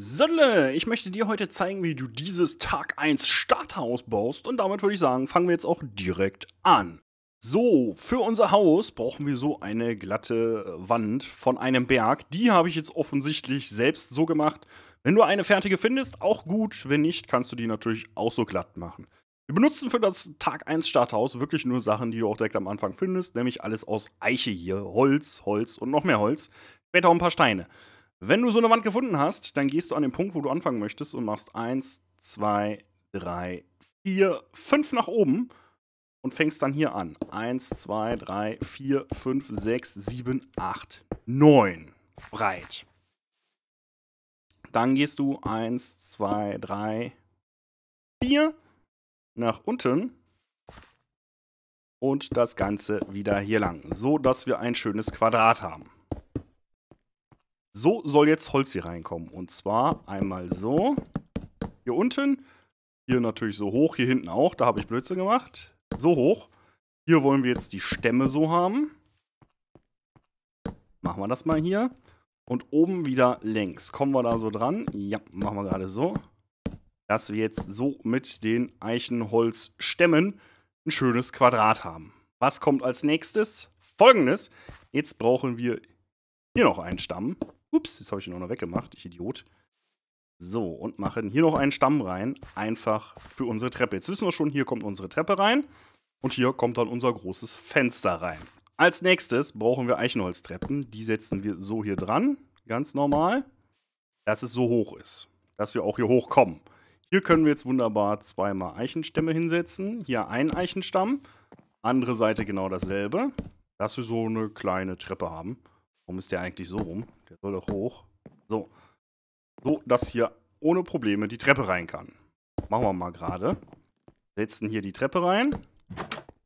Sölle, ich möchte dir heute zeigen, wie du dieses Tag 1 Starthaus baust und damit würde ich sagen, fangen wir jetzt auch direkt an. So, für unser Haus brauchen wir so eine glatte äh, Wand von einem Berg. Die habe ich jetzt offensichtlich selbst so gemacht. Wenn du eine fertige findest, auch gut. Wenn nicht, kannst du die natürlich auch so glatt machen. Wir benutzen für das Tag 1 Starthaus wirklich nur Sachen, die du auch direkt am Anfang findest, nämlich alles aus Eiche hier. Holz, Holz und noch mehr Holz. Später auch ein paar Steine. Wenn du so eine Wand gefunden hast, dann gehst du an den Punkt, wo du anfangen möchtest und machst 1, 2, 3, 4, 5 nach oben und fängst dann hier an. 1, 2, 3, 4, 5, 6, 7, 8, 9. Breit. Dann gehst du 1, 2, 3, 4 nach unten und das Ganze wieder hier lang, so dass wir ein schönes Quadrat haben. So soll jetzt Holz hier reinkommen. Und zwar einmal so. Hier unten. Hier natürlich so hoch. Hier hinten auch. Da habe ich Blödsinn gemacht. So hoch. Hier wollen wir jetzt die Stämme so haben. Machen wir das mal hier. Und oben wieder längs. Kommen wir da so dran? Ja, machen wir gerade so. Dass wir jetzt so mit den Eichenholzstämmen ein schönes Quadrat haben. Was kommt als nächstes? Folgendes. Jetzt brauchen wir hier noch einen Stamm. Ups, das habe ich ihn auch noch weggemacht, ich Idiot. So, und machen hier noch einen Stamm rein, einfach für unsere Treppe. Jetzt wissen wir schon, hier kommt unsere Treppe rein und hier kommt dann unser großes Fenster rein. Als nächstes brauchen wir Eichenholztreppen. Die setzen wir so hier dran, ganz normal, dass es so hoch ist, dass wir auch hier hochkommen. Hier können wir jetzt wunderbar zweimal Eichenstämme hinsetzen. Hier ein Eichenstamm, andere Seite genau dasselbe, dass wir so eine kleine Treppe haben. Warum ist der eigentlich so rum? Der soll doch hoch. So. So, dass hier ohne Probleme die Treppe rein kann. Machen wir mal gerade. Setzen hier die Treppe rein.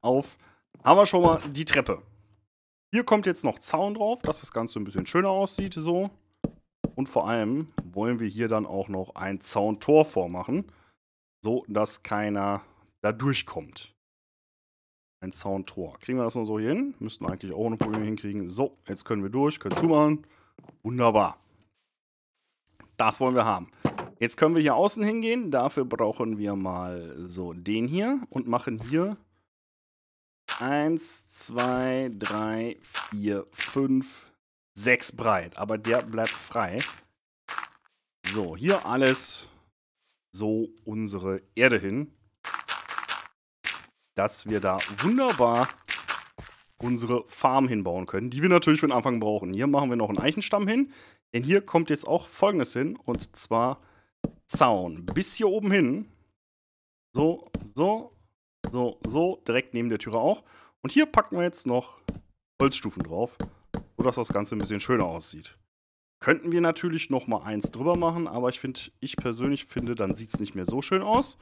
Auf. Haben wir schon mal die Treppe. Hier kommt jetzt noch Zaun drauf, dass das Ganze ein bisschen schöner aussieht. So. Und vor allem wollen wir hier dann auch noch ein Zauntor vormachen. So, dass keiner da durchkommt. Ein Soundtor. Kriegen wir das noch so hier hin? Müssten wir eigentlich auch ohne Probleme hinkriegen. So, jetzt können wir durch, können zumachen. Wunderbar. Das wollen wir haben. Jetzt können wir hier außen hingehen. Dafür brauchen wir mal so den hier und machen hier 1, 2, 3, 4, 5, 6 breit. Aber der bleibt frei. So, hier alles so unsere Erde hin dass wir da wunderbar unsere Farm hinbauen können, die wir natürlich für den Anfang brauchen. Hier machen wir noch einen Eichenstamm hin, denn hier kommt jetzt auch folgendes hin, und zwar Zaun. Bis hier oben hin. So, so, so, so, direkt neben der Türe auch. Und hier packen wir jetzt noch Holzstufen drauf, sodass das Ganze ein bisschen schöner aussieht. Könnten wir natürlich noch mal eins drüber machen, aber ich finde, ich persönlich finde, dann sieht es nicht mehr so schön aus.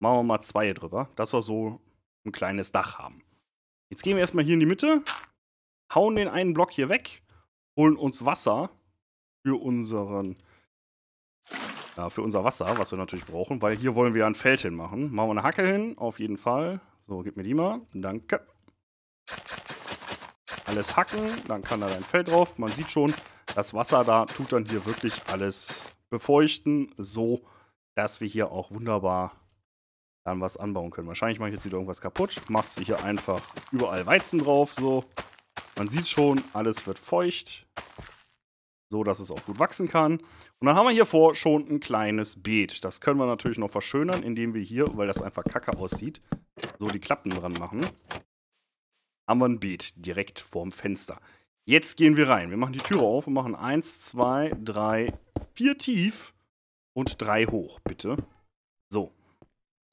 Machen wir mal zwei drüber, dass wir so ein kleines Dach haben. Jetzt gehen wir erstmal hier in die Mitte, hauen den einen Block hier weg, holen uns Wasser für unseren ja, für unser Wasser, was wir natürlich brauchen, weil hier wollen wir ein Feld hinmachen. Machen wir eine Hacke hin, auf jeden Fall. So, gib mir die mal. Danke. Alles hacken, dann kann da dein Feld drauf. Man sieht schon, das Wasser da tut dann hier wirklich alles befeuchten, so dass wir hier auch wunderbar dann was anbauen können. Wahrscheinlich mache ich jetzt wieder irgendwas kaputt. Machst du hier einfach überall Weizen drauf, so. Man sieht schon, alles wird feucht. So, dass es auch gut wachsen kann. Und dann haben wir hier vor schon ein kleines Beet. Das können wir natürlich noch verschönern, indem wir hier, weil das einfach kacke aussieht, so die Klappen dran machen. Haben wir ein Beet direkt vorm Fenster. Jetzt gehen wir rein. Wir machen die Türe auf und machen 1, 2, 3, 4 tief und 3 hoch, bitte. So,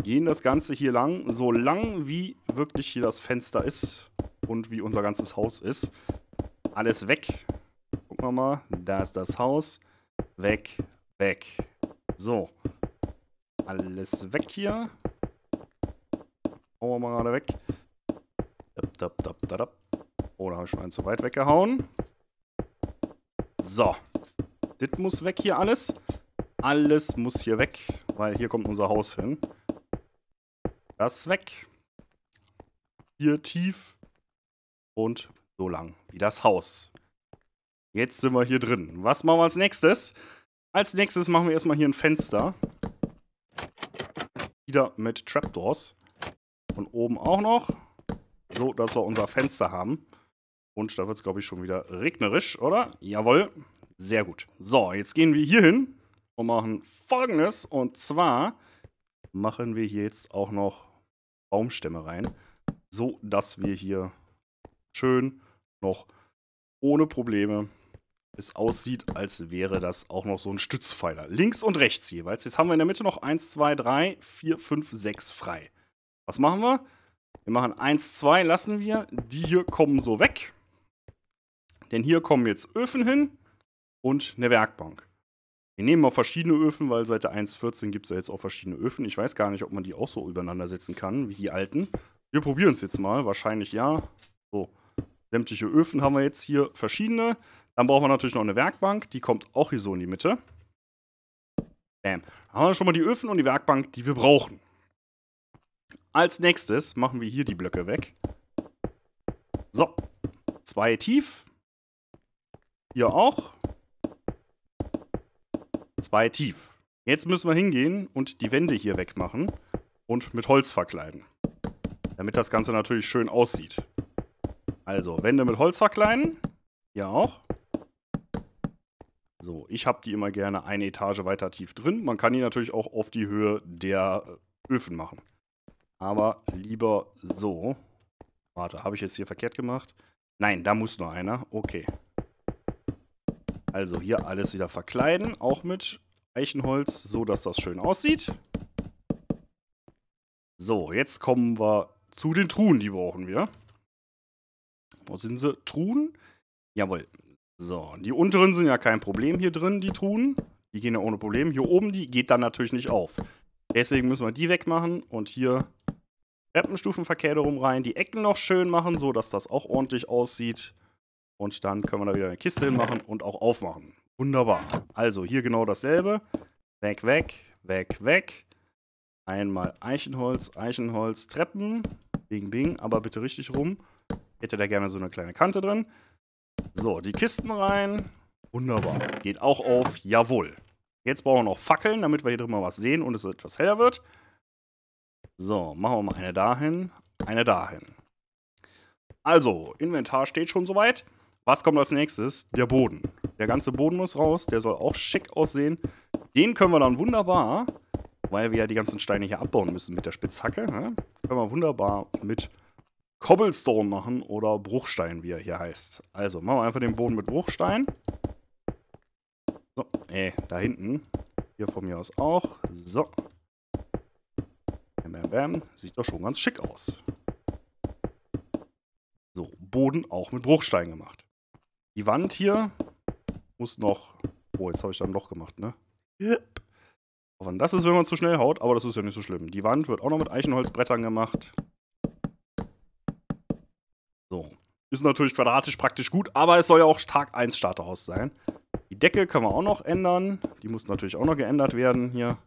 gehen das Ganze hier lang, so lang wie wirklich hier das Fenster ist und wie unser ganzes Haus ist. Alles weg. Gucken wir mal, da ist das Haus. Weg, weg. So. Alles weg hier. Hauen wir mal gerade weg. Oh, da habe ich schon einen zu weit weggehauen. So. Das muss weg hier alles. Alles muss hier weg, weil hier kommt unser Haus hin das weg. Hier tief und so lang wie das Haus. Jetzt sind wir hier drin. Was machen wir als nächstes? Als nächstes machen wir erstmal hier ein Fenster. Wieder mit Trapdoors. Von oben auch noch. So, dass wir unser Fenster haben. Und da wird es, glaube ich, schon wieder regnerisch, oder? Jawohl. Sehr gut. So, jetzt gehen wir hier hin und machen folgendes. Und zwar machen wir hier jetzt auch noch Baumstämme rein, so dass wir hier schön noch ohne Probleme es aussieht, als wäre das auch noch so ein Stützpfeiler. Links und rechts jeweils. Jetzt haben wir in der Mitte noch 1, 2, 3, 4, 5, 6 frei. Was machen wir? Wir machen 1, 2, lassen wir. Die hier kommen so weg. Denn hier kommen jetzt Öfen hin und eine Werkbank. Wir nehmen auch verschiedene Öfen, weil Seite 1.14 gibt es ja jetzt auch verschiedene Öfen. Ich weiß gar nicht, ob man die auch so übereinander setzen kann, wie die alten. Wir probieren es jetzt mal. Wahrscheinlich ja. So, sämtliche Öfen haben wir jetzt hier verschiedene. Dann brauchen wir natürlich noch eine Werkbank. Die kommt auch hier so in die Mitte. Bam. Dann haben wir schon mal die Öfen und die Werkbank, die wir brauchen. Als nächstes machen wir hier die Blöcke weg. So, zwei tief. Hier auch. Zwei tief. Jetzt müssen wir hingehen und die Wände hier wegmachen und mit Holz verkleiden. Damit das Ganze natürlich schön aussieht. Also, Wände mit Holz verkleiden. Hier auch. So, ich habe die immer gerne eine Etage weiter tief drin. Man kann die natürlich auch auf die Höhe der Öfen machen. Aber lieber so. Warte, habe ich jetzt hier verkehrt gemacht? Nein, da muss nur einer. Okay. Also hier alles wieder verkleiden, auch mit Eichenholz, so dass das schön aussieht. So, jetzt kommen wir zu den Truhen, die brauchen wir. Wo sind sie? Truhen? Jawohl. So, die unteren sind ja kein Problem hier drin, die Truhen. Die gehen ja ohne Problem. Hier oben, die geht dann natürlich nicht auf. Deswegen müssen wir die wegmachen und hier Treppenstufenverkehre rum rein. Die Ecken noch schön machen, so dass das auch ordentlich aussieht. Und dann können wir da wieder eine Kiste hinmachen und auch aufmachen. Wunderbar. Also hier genau dasselbe. Weg, weg, weg, weg. Einmal Eichenholz, Eichenholz, Treppen. Bing, bing, aber bitte richtig rum. Hätte da gerne so eine kleine Kante drin. So, die Kisten rein. Wunderbar. Geht auch auf. Jawohl. Jetzt brauchen wir noch Fackeln, damit wir hier drin mal was sehen und es etwas heller wird. So, machen wir mal eine dahin, eine dahin. Also, Inventar steht schon soweit. Was kommt als nächstes? Der Boden. Der ganze Boden muss raus, der soll auch schick aussehen. Den können wir dann wunderbar, weil wir ja die ganzen Steine hier abbauen müssen mit der Spitzhacke, ne, können wir wunderbar mit Cobblestone machen oder Bruchstein, wie er hier heißt. Also machen wir einfach den Boden mit Bruchstein. So, ey, da hinten. Hier von mir aus auch. So. Bam, bam, bam. Sieht doch schon ganz schick aus. So, Boden auch mit Bruchstein gemacht. Die Wand hier muss noch. Oh, jetzt habe ich da ein Loch gemacht, ne? Yep. Auch wenn das ist, wenn man zu schnell haut, aber das ist ja nicht so schlimm. Die Wand wird auch noch mit Eichenholzbrettern gemacht. So. Ist natürlich quadratisch praktisch gut, aber es soll ja auch Tag 1 Starterhaus sein. Die Decke können wir auch noch ändern. Die muss natürlich auch noch geändert werden hier.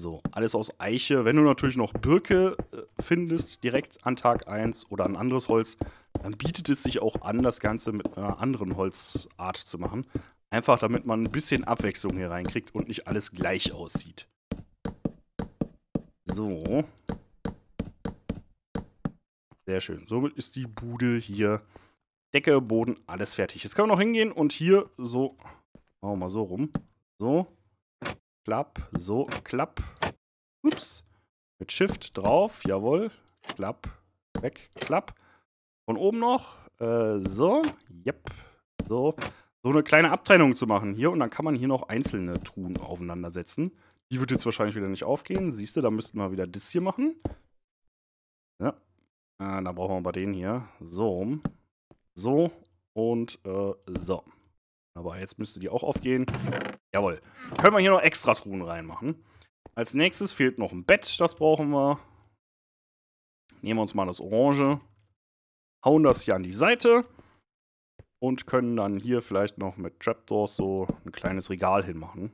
So, alles aus Eiche. Wenn du natürlich noch Birke äh, findest, direkt an Tag 1 oder ein anderes Holz, dann bietet es sich auch an, das Ganze mit einer anderen Holzart zu machen. Einfach damit man ein bisschen Abwechslung hier reinkriegt und nicht alles gleich aussieht. So. Sehr schön. Somit ist die Bude hier Decke, Boden, alles fertig. Jetzt können wir noch hingehen und hier so, machen wir mal so rum. So klapp, so, klapp. Ups. Mit Shift drauf, jawohl. Klapp, weg, klapp. Von oben noch, äh, so, yep, so. So eine kleine Abtrennung zu machen hier und dann kann man hier noch einzelne Truhen aufeinander setzen. Die wird jetzt wahrscheinlich wieder nicht aufgehen. Siehst du, da müssten wir wieder das hier machen. Ja, äh, da brauchen wir aber den hier so rum, so und äh, so. Aber jetzt müsste die auch aufgehen. Jawohl. Können wir hier noch extra Truhen reinmachen. Als nächstes fehlt noch ein Bett, das brauchen wir. Nehmen wir uns mal das Orange. Hauen das hier an die Seite. Und können dann hier vielleicht noch mit Trapdoors so ein kleines Regal hinmachen.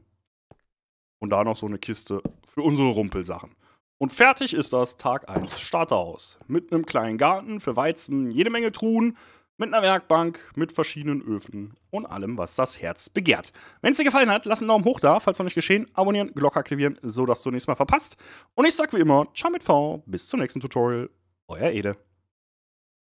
Und da noch so eine Kiste für unsere Rumpelsachen. Und fertig ist das Tag 1 Starterhaus. Mit einem kleinen Garten für Weizen, jede Menge Truhen mit einer Werkbank, mit verschiedenen Öfen und allem, was das Herz begehrt. Wenn es dir gefallen hat, lass einen Daumen hoch da, falls noch nicht geschehen. Abonnieren, Glocke aktivieren, so dass du nichts mehr verpasst. Und ich sag wie immer, ciao mit V, bis zum nächsten Tutorial. Euer Ede.